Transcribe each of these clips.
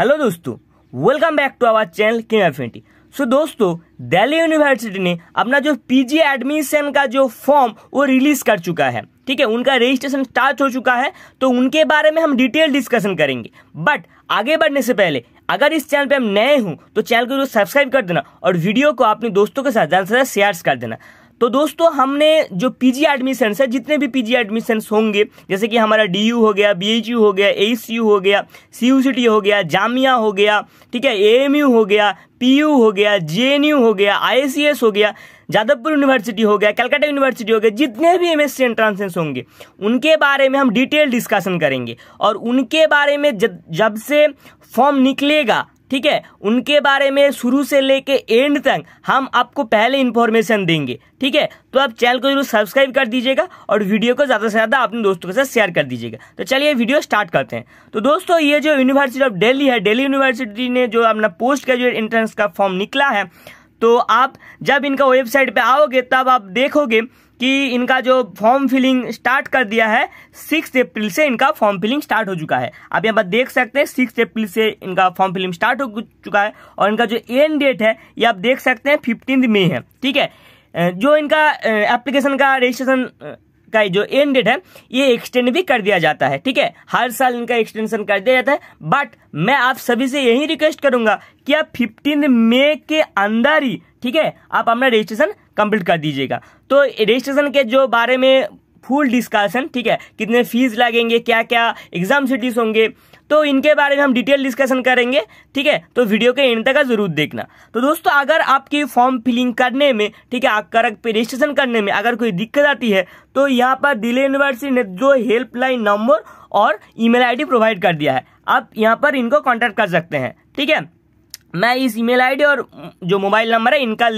hello दोस्तों welcome back to our channel Kim affinity so दोस्तों Delhi university ने अपना जो पीजी एडमिशन का जो फॉर्म वो रिलीज कर चुका है ठीक है उनका रजिस्ट्रेशन स्टार्ट हो चुका है तो उनके बारे में हम डिटेल डिस्कशन करेंगे बट आगे बढ़ने से पहले अगर इस चैनल पे हम नए हूँ तो चैनल को जो सब्सक्राइब कर देना और वीडियो को अपने दोस्तों के साथ ज़्यादा से ज़्यादा शेयर कर देना तो दोस्तों हमने जो पीजी एडमिशन है जितने भी पीजी एडमिशन होंगे जैसे कि हमारा डी हो गया बी हो गया ए हो गया सी हो गया जामिया हो गया ठीक है ए हो गया पी हो गया जे हो गया आई हो गया जादवपुर यूनिवर्सिटी हो गया कलकत्ता यूनिवर्सिटी हो गया जितने भी एम एस सी एंट्रांसेंस होंगे उनके बारे में हम डिटेल डिस्कशन करेंगे और उनके बारे में जब से फॉर्म निकलेगा ठीक है उनके बारे में शुरू से लेके एंड तक हम आपको पहले इन्फॉर्मेशन देंगे ठीक है तो आप चैनल को जरूर सब्सक्राइब कर दीजिएगा और वीडियो को ज़्यादा से ज़्यादा अपने दोस्तों के साथ शेयर कर दीजिएगा तो चलिए वीडियो स्टार्ट करते हैं तो दोस्तों ये जो यूनिवर्सिटी ऑफ डेली है डेली यूनिवर्सिटी ने जो अपना पोस्ट ग्रेजुएट एंट्रेंस का फॉर्म निकला है तो आप जब इनका वेबसाइट पर आओगे तब आप देखोगे कि इनका जो फॉर्म फिलिंग स्टार्ट कर दिया है सिक्स अप्रैल से इनका फॉर्म फिलिंग स्टार्ट हो चुका है आप यहाँ पर देख सकते हैं सिक्स अप्रैल से इनका फॉर्म फिलिंग स्टार्ट हो चुका है और इनका जो एंड डेट है ये आप देख सकते हैं फिफ्टीन मई है ठीक है जो इनका एप्लीकेशन का रजिस्ट्रेशन का जो एंड डेट है ये एक्सटेंड भी कर दिया जाता है ठीक है हर साल इनका एक्सटेंशन कर दिया जाता है बट मैं आप सभी से यही रिक्वेस्ट करूंगा कि आप फिफ्टीन मे के अंदर ही ठीक है आप अपना रजिस्ट्रेशन कंप्लीट कर दीजिएगा तो रजिस्ट्रेशन के जो बारे में फुल डिस्कशन ठीक है कितने फीस लगेंगे क्या क्या एग्जाम सिटीज होंगे तो इनके बारे में हम डिटेल डिस्कशन करेंगे ठीक है तो वीडियो के एंड तक जरूर देखना तो दोस्तों अगर आपकी फॉर्म फिलिंग करने में ठीक है पे रजिस्ट्रेशन करने में अगर कोई दिक्कत आती है तो यहाँ पर दिल्ली यूनिवर्सिटी ने जो हेल्पलाइन नंबर और ईमेल आईडी प्रोवाइड कर दिया है आप यहाँ पर इनको कॉन्टैक्ट कर सकते हैं ठीक है मैं इस ईमेल आईडी और जो मोबाइल नंबर है इनका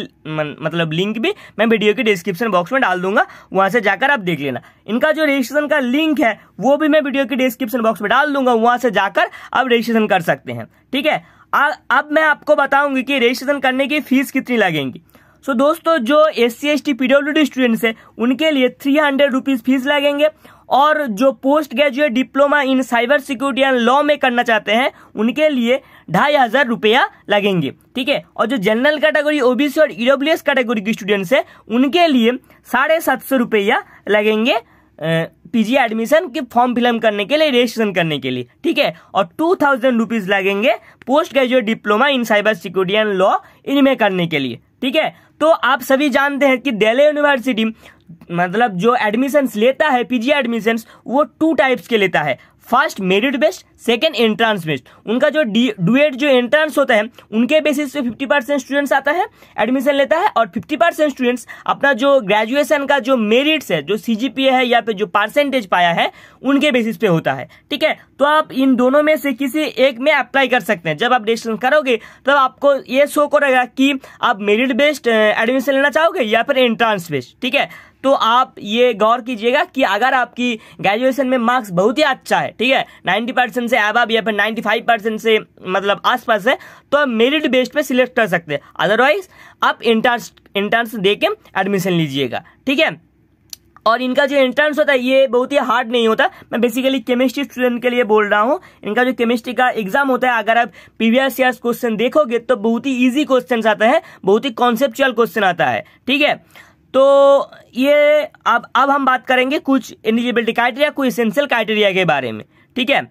मतलब लिंक भी मैं वीडियो के डिस्क्रिप्शन बॉक्स में डाल दूंगा वहां से जाकर आप देख लेना इनका जो रजिस्ट्रेशन का लिंक है वो भी मैं वीडियो के डिस्क्रिप्शन बॉक्स में डाल दूंगा वहां से जाकर आप रजिस्ट्रेशन कर सकते हैं ठीक है आ, अब मैं आपको बताऊंगी कि रजिस्ट्रेशन करने की फीस कितनी लगेंगी सो दोस्तों जो S C S T P W D students है उनके लिए थ्री हंड्रेड रुपीज़ फीस लगेंगे और जो post graduate diploma in cyber security and law में करना चाहते हैं उनके लिए ढाई हज़ार रुपया लगेंगे ठीक है और जो जनरल कैटेगरी ओबीसी और ईडब्ल्यू e कैटेगरी के स्टूडेंट्स हैं उनके लिए साढ़े सात सौ रुपया लगेंगे पीजी एडमिशन के फॉर्म फिलअप करने के लिए रजिस्ट्रेशन करने के लिए ठीक है और टू थाउजेंड रुपीज लगेंगे post graduate diploma in cyber security and law इनमें करने के लिए ठीक है तो आप सभी जानते हैं कि दिल्ली यूनिवर्सिटी मतलब जो एडमिशंस लेता है पीजी एडमिशंस वो टू टाइप्स के लेता है first merit based second entrance based उनका जो डुएट जो एंट्रांस होता है उनके बेसिस पे 50 परसेंट स्टूडेंट्स आता है एडमिशन लेता है और 50 परसेंट स्टूडेंट्स अपना जो ग्रेजुएशन का जो मेरिट्स है जो सी है या फिर जो परसेंटेज पाया है उनके बेसिस पे होता है ठीक है तो आप इन दोनों में से किसी एक में अप्लाई कर सकते हैं जब आप डिस्टेंस करोगे तब तो आपको ये शो करेगा कि आप मेरिट बेस्ड एडमिशन लेना चाहोगे या फिर एंट्रांस बेस ठीक है तो आप ये गौर कीजिएगा कि अगर आपकी ग्रेजुएशन में मार्क्स बहुत ही अच्छा है ठीक है 90 परसेंट से अब या फिर 95 परसेंट से मतलब आसपास है तो आप मेरिट बेस्ड पे सिलेक्ट कर सकते हैं अदरवाइज आप इंटर्स इंटर्स देके एडमिशन लीजिएगा ठीक है और इनका जो एंट्रेंस होता है ये बहुत ही हार्ड नहीं होता मैं बेसिकली केमिस्ट्री स्टूडेंट के लिए बोल रहा हूँ इनका जो केमिस्ट्री का एग्जाम होता है अगर आप पीवीएस या क्वेश्चन देखोगे तो बहुत ही ईजी क्वेश्चन आता है बहुत ही कॉन्सेप्चुअल क्वेश्चन आता है ठीक है तो ये अब अब हम बात करेंगे कुछ एलिजिबिलिटी क्राइटेरिया कुछ इसेंशियल क्राइटेरिया के बारे में ठीक है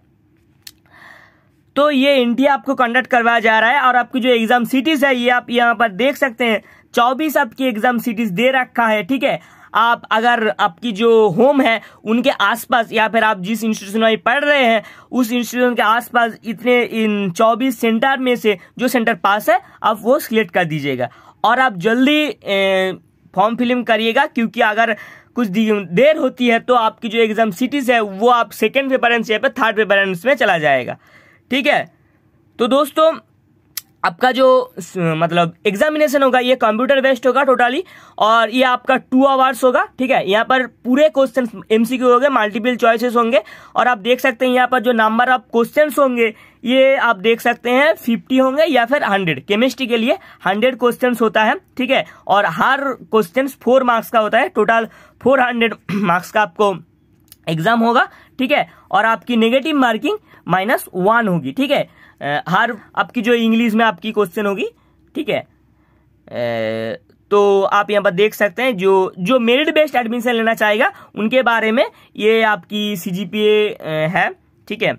तो ये इंडिया आपको कंडक्ट करवाया जा रहा है और आपकी जो एग्जाम सिटीज है ये आप यहाँ पर देख सकते हैं चौबीस आपकी एग्जाम सिटीज दे रखा है ठीक है आप अगर आपकी जो होम है उनके आसपास या फिर आप जिस इंस्टीट्यूशन में पढ़ रहे हैं उस इंस्टीट्यूशन के आसपास इतने इन 24 सेंटर में से जो सेंटर पास है आप वो सिलेक्ट कर दीजिएगा और आप जल्दी फॉर्म फिलिंग करिएगा क्योंकि अगर कुछ देर होती है तो आपकी जो एग्ज़ाम सिटीज़ है वो आप सेकेंड प्रेफरेंस या फिर थर्ड प्रेफरेंस में चला जाएगा ठीक है तो दोस्तों आपका जो मतलब एग्जामिनेशन होगा ये कंप्यूटर बेस्ड होगा टोटली और ये आपका टू आवर्स होगा ठीक है यहाँ पर पूरे क्वेश्चन एमसीक्यू होंगे मल्टीपल चॉइसेस होंगे और आप देख सकते हैं यहाँ पर जो नंबर ऑफ क्वेश्चन होंगे ये आप देख सकते हैं फिफ्टी होंगे या फिर हंड्रेड केमिस्ट्री के लिए हंड्रेड क्वेश्चन होता है ठीक है और हर क्वेश्चन फोर मार्क्स का होता है टोटल फोर हंड्रेड मार्क्स का आपको एग्जाम होगा ठीक है और आपकी नेगेटिव मार्किंग माइनस वन होगी ठीक है हर आपकी जो इंग्लिश में आपकी क्वेश्चन होगी ठीक है तो आप यहाँ पर देख सकते हैं जो जो मेरिट बेस्ड एडमिशन लेना चाहेगा उनके बारे में ये आपकी सी है ठीक है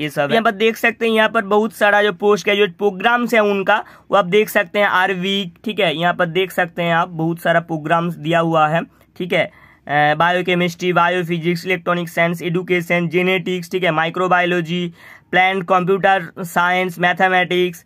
ये सब यहाँ पर देख सकते हैं यहाँ पर बहुत सारा जो पोस्ट ग्रेजुएट प्रोग्राम्स है उनका वो आप देख सकते हैं आर वीक ठीक है यहाँ पर देख सकते हैं आप बहुत सारा प्रोग्राम्स दिया हुआ है ठीक है biochemistry biophysics electronic science education genetics ठीक है microbiology plan computer science mathematics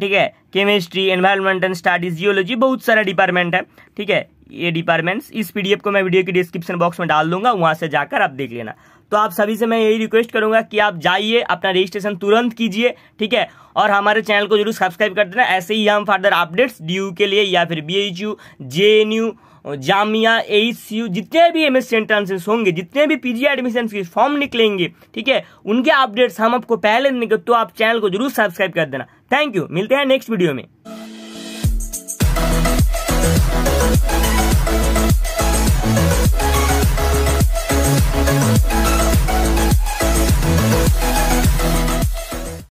ठीक है केमिस्ट्री एंड स्टडीज जियोलॉजी बहुत सारा डिपार्टमेंट है ठीक है ये डिपार्टमेंट्स इस पीडीएफ को मैं वीडियो की डिस्क्रिप्शन बॉक्स में डाल दूंगा वहां से जाकर आप देख लेना तो आप सभी से मैं यही रिक्वेस्ट करूंगा कि आप जाइए अपना रजिस्ट्रेशन तुरंत कीजिए ठीक है और हमारे चैनल को जरूर सब्सक्राइब कर देना ऐसे ही हम फर्दर अपडेट्स डी के लिए या फिर B H U J N U Jamia S U जितने भी एम एस एंट्रांसेस होंगे जितने भी पीजी एडमिशन के फॉर्म निकलेंगे ठीक है उनके अपडेट्स हम आपको पहले देंगे तो आप चैनल को जरूर सब्सक्राइब कर देना थैंक यू मिलते हैं नेक्स्ट वीडियो में